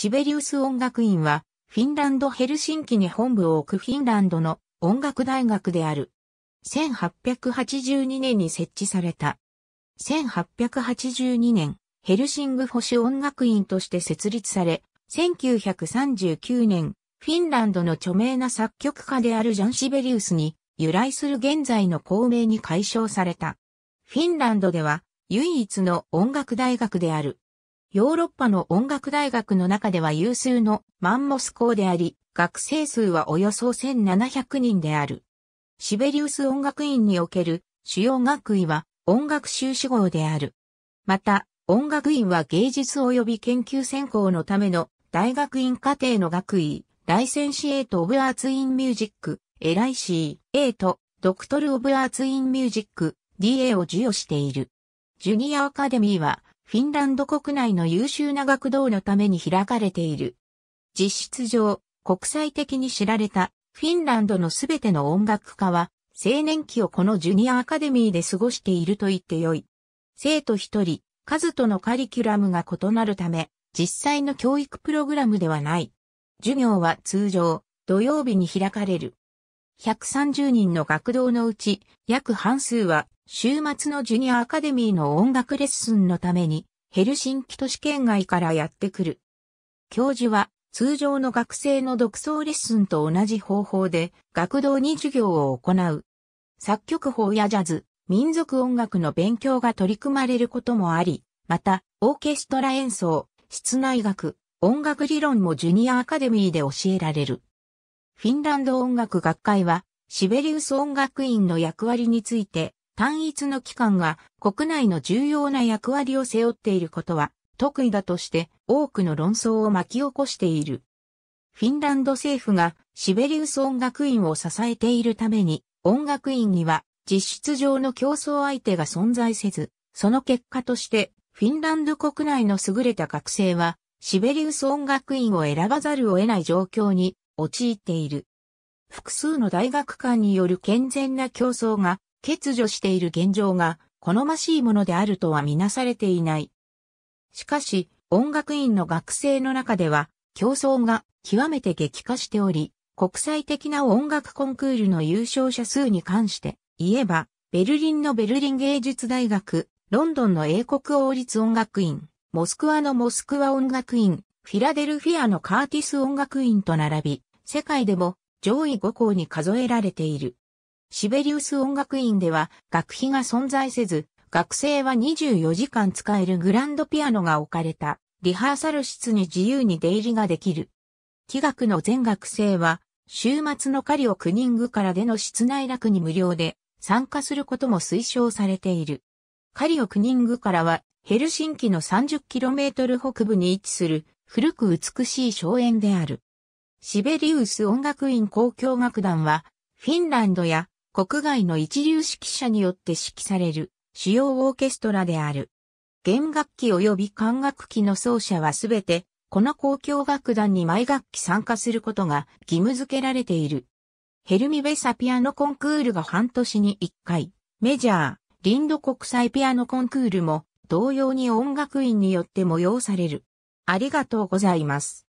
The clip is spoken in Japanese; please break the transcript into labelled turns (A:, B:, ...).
A: シベリウス音楽院は、フィンランドヘルシンキに本部を置くフィンランドの音楽大学である。1882年に設置された。1882年、ヘルシング保守音楽院として設立され、1939年、フィンランドの著名な作曲家であるジャン・シベリウスに由来する現在の公名に解消された。フィンランドでは唯一の音楽大学である。ヨーロッパの音楽大学の中では有数のマンモス校であり、学生数はおよそ1700人である。シベリウス音楽院における主要学位は音楽修士号である。また、音楽院は芸術及び研究専攻のための大学院課程の学位、ライセンシエート・オブ・アーツ・イン・ミュージック、エライシー、エート、ドクトル・オブ・アーツ・イン・ミュージック、DA を授与している。ジュニア・アカデミーは、フィンランド国内の優秀な学童のために開かれている。実質上、国際的に知られたフィンランドのすべての音楽家は、青年期をこのジュニアアカデミーで過ごしていると言ってよい。生徒一人、数とのカリキュラムが異なるため、実際の教育プログラムではない。授業は通常、土曜日に開かれる。130人の学童のうち、約半数は週末のジュニアアカデミーの音楽レッスンのために、ヘルシンキ都市圏外からやってくる。教授は、通常の学生の独創レッスンと同じ方法で、学童に授業を行う。作曲法やジャズ、民族音楽の勉強が取り組まれることもあり、また、オーケストラ演奏、室内楽、音楽理論もジュニアアカデミーで教えられる。フィンランド音楽学会は、シベリウス音楽院の役割について、単一の機関が国内の重要な役割を背負っていることは得意だとして多くの論争を巻き起こしている。フィンランド政府がシベリウス音楽院を支えているために音楽院には実質上の競争相手が存在せず、その結果としてフィンランド国内の優れた学生はシベリウス音楽院を選ばざるを得ない状況に陥っている。複数の大学間による健全な競争が欠如している現状が好ましいものであるとはみなされていない。しかし、音楽院の学生の中では、競争が極めて激化しており、国際的な音楽コンクールの優勝者数に関して言えば、ベルリンのベルリン芸術大学、ロンドンの英国王立音楽院、モスクワのモスクワ音楽院、フィラデルフィアのカーティス音楽院と並び、世界でも上位5校に数えられている。シベリウス音楽院では学費が存在せず、学生は24時間使えるグランドピアノが置かれたリハーサル室に自由に出入りができる。器楽の全学生は週末の狩りをクニングからでの室内楽に無料で参加することも推奨されている。カリオクニングからはヘルシンキの 30km 北部に位置する古く美しい荘園である。シベリウス音楽院交響楽団はフィンランドや国外の一流指揮者によって指揮される主要オーケストラである。弦楽器及び管楽器の奏者はすべて、この交響楽団に毎楽器参加することが義務付けられている。ヘルミベサピアノコンクールが半年に1回、メジャー、リンド国際ピアノコンクールも同様に音楽院によって催される。ありがとうございます。